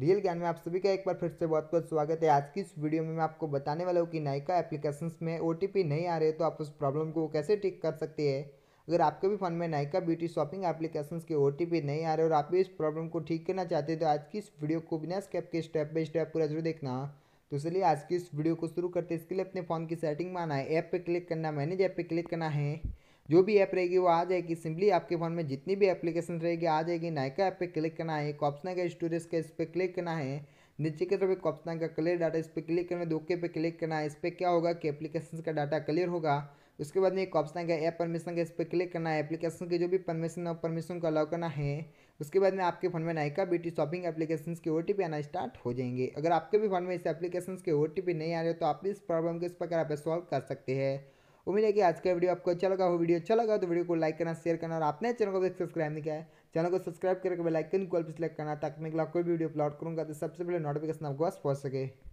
real ज्ञान में आप सभी का एक बार फिर से बहुत बहुत स्वागत है आज की इस वीडियो में मैं आपको बताने वाला हूँ कि नायका एप्लीकेशंस में ओ नहीं आ रहे तो आप उस प्रॉब्लम को कैसे ठीक कर सकते हैं अगर आपके भी फ़ोन में नायका ब्यूटी शॉपिंग एप्लीकेशंस के ओ नहीं आ रहे और आप भी इस प्रॉब्लम को ठीक करना चाहते हैं तो आज की इस वीडियो को बिना स्कैप के स्टेप बाई स्टेप पूरा जरूर देखना तो चलिए आज की इस वीडियो को शुरू करते हैं इसके लिए अपने फ़ोन की सेटिंग में आना है ऐप पर क्लिक करना मैनेज ऐप पर क्लिक करना है जो भी ऐप रहेगी वो आ जाएगी सिंपली आपके फ़ोन में जितनी भी एप्लीकेशन रहेगी आ जाएगी नायका ऐप पे क्लिक करना है कॉप्सना का स्टोरेज का इस पर क्लिक करना है नीचे की तरफ कॉप्सना का क्लियर डाटा इस पर क्लिक करना है धोखे पे क्लिक करना है इस पर क्या होगा कि एप्लीकेशन का डाटा क्लियर होगा उसके बाद में कॉप्सना का ऐप परमिशन का इस पर क्लिक करना है एप्लीकेशन की जो भी परमिशन है परमिशन को अलाउ करना है उसके बाद में आपके फोन में नायका ब्यूटी शॉपिंग एप्लीकेशन के ओ आना स्टार्ट हो जाएंगे अगर आपके भी फोन में इस एप्लीकेशन के ओ नहीं आ रहे तो आप इस प्रॉब्लम को इस प्रकार आप सॉल्व कर सकते हैं उम्मीद है कि आज का वीडियो आपको अच्छा लगा हो वीडियो अच्छा लगा तो वीडियो को लाइक करना शेयर करना और आपने चैनल को सब्सक्राइब नहीं किया है चैनल को सब्सक्राइब करके बेलाइकन को सिलेक्ट करना ताकि मैं कोई वीडियो अपलोड करूँगा तो सबसे पहले नोटिफिकेशन आपको पास पहुँच सके